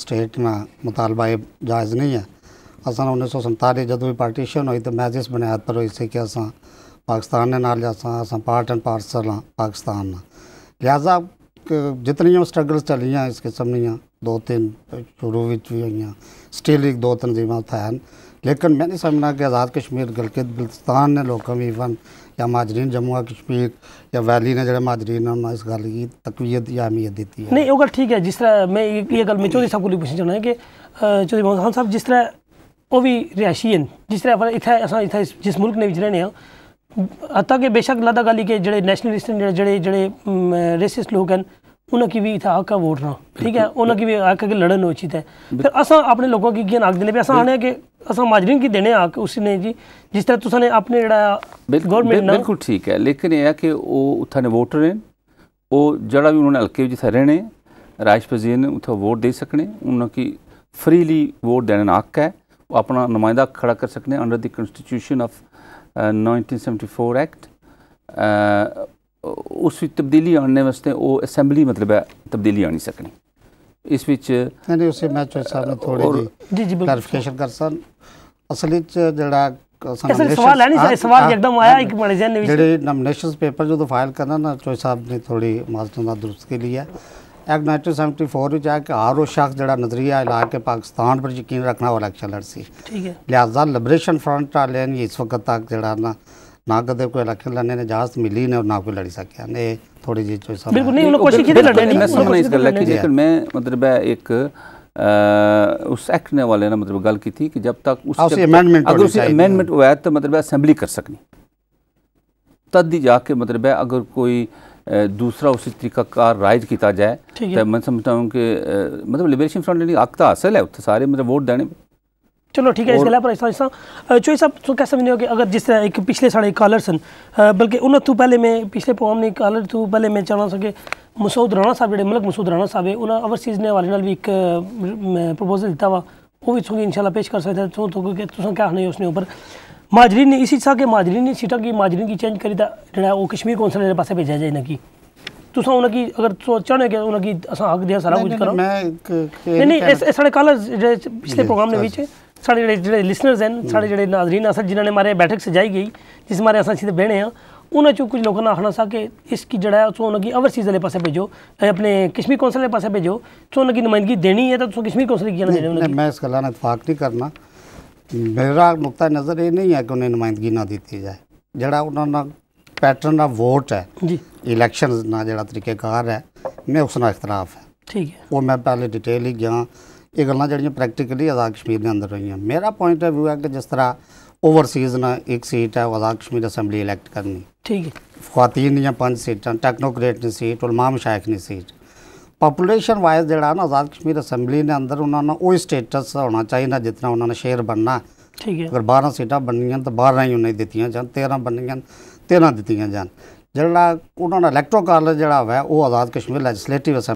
state में मुतालबा जायज़ नहीं है असां उन्नीस सौ सतालीह जदों पार्टीशन हुई त मैजिस बुनियाद पर हुईसीं की अस पाकिस्तान जे नाले अस पार्ट एंड पार्सल हाँ पाकिस्तान लिहाजा जितनी स्ट्रगल चली हैं इस किस्म दियाँ दो तीन शुरू भी हुई हैं स्टिल एक दो तनजीम है लेकिन मैंने समझना कि आज़ाद कश्मीर गलगित बल्तिस्तान ने लोगों इवन या माजरीन जम्मू कश्मीर या वैली ने जो माजरीन इस गल की तकवीत या अहमियत दी है नहीं वो गल ठीक है जिस तरह मैं ये गल मैं चौधरी साहब को पूछना चाहना कि चौधरी मोहन साहब जिस तरह वो भी रिहायशी हैं जिस तरह इतने अस जिस मुल्क ने रहने हत्या कि बेशक लदा गली के जोड़े नैशनलिस्ट जोड़े रेसिस्ट लोग हैं उनकी भी इतना आका वोट रहा ठीक है उन्होंने भी आका की लड़न उचित है फिर अस अपने लोगों की ज्ञान देने पे असा आने के असा माजरीन की देने आके उसने जी जिस तरह तुसा ने अपने गवर्नमेंट बिल्कुल ठीक है लेकिन यह है कि वो उठाने वोटर हैं वो जड़ा भी उन्होंने हल्के जिथे रहने राज ने उतना वोट दे सकने उन्होंने फ्रीली वोट देने हक है वो अपना नुमाइंदा खड़ा कर सकने under the constitution of nineteen seventy four act ਉਸ ਵਿੱਚ ਤਬਦੀਲੀ ਆਣਨੇ ਵਾਸਤੇ ਉਹ ਅਸੈਂਬਲੀ ਮਤਲਬ ਹੈ ਤਬਦੀਲੀ ਆਣੀ ਸਕਣੀ ਇਸ ਵਿੱਚ ਨਹੀਂ ਉਸੇ ਮੈਚ ਸਾਹਿਬ ਨੇ ਥੋੜੀ ਜੀ ਜੀ ਕਲੈਰੀਫਿਕੇਸ਼ਨ ਕਰ ਸਨ ਅਸਲ ਵਿੱਚ ਜਿਹੜਾ ਸਾਨੂੰ ਸਵਾਲ ਹੈ ਨਹੀਂ ਸਵਾਲ ਇੱਕਦਮ ਆਇਆ ਇੱਕ ਬੜੇ ਜਨ ਵਿੱਚ ਜਿਹੜੇ ਨੋਮੀਨੇਸ਼ਨਸ ਪੇਪਰ ਜਦੋਂ ਫਾਈਲ ਕਰਨਾ ਨਾ ਚੋਇਸ ਸਾਹਿਬ ਨੇ ਥੋੜੀ ਮਾਸਟਰ ਦਾ ਦਰਸ ਕੇ ਲਈ ਹੈ ਐਕਟ 1974 ਵਿੱਚ ਆ ਕਿ ਹਰ ਉਹ ਸ਼ਖਸ ਜਿਹੜਾ ਨਜ਼ਰੀਆ ਇਲਾਕ ਕੇ ਪਾਕਿਸਤਾਨ ਪਰ ਯਕੀਨ ਰੱਖਣਾ ਵਾਲਾ ਇਲੈਕਸ਼ਨ ਲੜ ਸੀ ਠੀਕ ਹੈ ਲਿਆਜ਼ਾ ਲਿਬਰੇਸ਼ਨ ਫਰੰਟ ਵਾਲਿਆਂ ਨੇ ਇਸ ਵਕਤ ਤੱਕ ਜਿਹੜਾ ਨਾ नागदेव को इलाके लड़ने ने जहाज तो मिली ने और ना कोई लड़ी सके ने थोड़ी जी जो बिल्कुल नहीं उन्होंने कोशिश की लड़ने मैं समझ इस गल की लेकिन मैं मतलब एक उस एक्ट ने वाले ने मतलब गल की थी कि जब तक उस अमेंडमेंट हाँ, अगर उसे अमेंडमेंट होया तो मतलब असेंबली कर सकनी तद ही जाके मतलब अगर कोई दूसरा उसी तरीका का राइज किया जाए तो मैं समझता हूँ कि मतलब लिबरेशन फ्रंट ने हक तो हासिल है उत्थे सारे मतलब वोट देने चलो ठीक है इसके अलावा ऐसा चोई साहब तो कैसा मैंने कि अगर जिस तरह एक पिछले साढ़े कालर सन बल्कि उन्हें तू पहले मैं पिछले प्रोग्राम ने कालर तू पहले मैं चाहना सके मसूद राणा साहब जो मलक मसूद राणा साहब है उन्हें ओवरसीज ने हवाले भी एक प्रपोजल दिता वा वो भी तुम इंशाल्लाह पेश कर सकते तो तो क्या आखना उसने उपर माजरीन ने इसी था कि माजरीन ने सीटा की माजरीन की चेंज करी जो कश्मीर कौंसल पास भेजा जाए इन्हें ਤੁਸੀਂ ਉਹਨਾਂ ਕੀ ਅਗਰ ਚਾਹਣੇ ਕਿ ਉਹਨਾਂ ਕੀ ਅਸਾਂ ਹੱਕ ਦੇ ਸਾਰਾ ਕੁਝ ਕਰੋ ਮੈਂ साढ़े जेह्ड़े लिसनर्स न साढ़े जेह्ड़े नाजरीन असर जिन्होंने मारे बैठक सजाई गई जिस मारे अस इत्थे बहने आं उन्हें कुछ लोगों ने आखना सा कि इसकी जड़ा है उन्होंने ओवरसीज वाले पास भेजो अपने कश्मीर कौंसिल पास भेजो तो उन्होंने नुमाइंदगी देनी है तो कश्मीर कौंसिल मैं इस गला इतफाक नहीं करना मेरा नुकता नज़र ये नहीं है कि उन्हें नुमाइंदगी ना दी जाए जड़ा उन्होंने पैटर्न ऑफ वोट है जी इलेक्शन ना तरीकेकार है मैं उसका इख्तलाफ है ठीक है वो मैं पहले डिटेल ही गया ਇਹ ਗੱਲਾਂ ਜਿਹੜੀਆਂ ਪ੍ਰੈਕਟੀਕਲੀ ਆਜ਼ਾਦ ਕਸ਼ਮੀਰ ਦੇ ਅੰਦਰ ਰਹੀਆਂ ਮੇਰਾ ਪੁਆਇੰਟ ਆਫ ਵਿਊ ਹੈ ਕਿ ਜਿਸ ਤਰ੍ਹਾਂ ਓਵਰਸੀਜ਼ ਨਾਲ ਇੱਕ ਸੀਟ ਹੈ ਆਜ਼ਾਦ ਕਸ਼ਮੀਰ ਅਸੈਂਬਲੀ ਇਲੈਕਟ ਕਰਨੀ ਠੀਕ ਹੈ ਖਵਾਤੀਨ ਦੀਆਂ ਪੰਜ ਸੀਟਾਂ ਟੈਕਨੋਕ੍ਰੇਟ ਦੀ ਸੀਟ ਉਲਮਾ ਮਸ਼ਾਇਖ ਦੀ ਸੀਟ ਪਪੂਲੇਸ਼ਨ ਵਾਈਜ਼ ਜਿਹੜਾ ਨਾ ਆਜ਼ਾਦ ਕਸ਼ਮੀਰ ਅਸੈਂਬਲੀ ਦੇ ਅੰਦਰ ਉਹਨਾਂ ਨੂੰ ਉਹ ਸਟੇਟਸ ਹੋਣਾ ਚਾਹੀਦਾ ਜਿੰਨਾ ਉਹਨਾਂ ਨੇ ਸ਼ੇਅਰ ਬਣਨਾ ਠੀਕ ਹੈ ਅਗਰ 12 ਸੀਟਾਂ ਬਣਨੀਆਂ ਤਾਂ 12 ਹੀ ਉਹਨੇ ਦਿੱਤੀਆਂ ਜਾਂ 13 ਬਣਨੀਆਂ 13 ਦਿੱਤੀਆਂ ਜਾਣ ਜਿਹੜਾ ਉਹਨਾਂ ਦਾ ਇਲੈਕਟ੍ਰੋ ਕਾਲਜ ਜਿਹੜਾ ਹੈ ਉਹ ਆਜ਼ਾਦ ਕਸ਼ਮੀਰ ਲੈਜਿਸਲੇਟਿਵ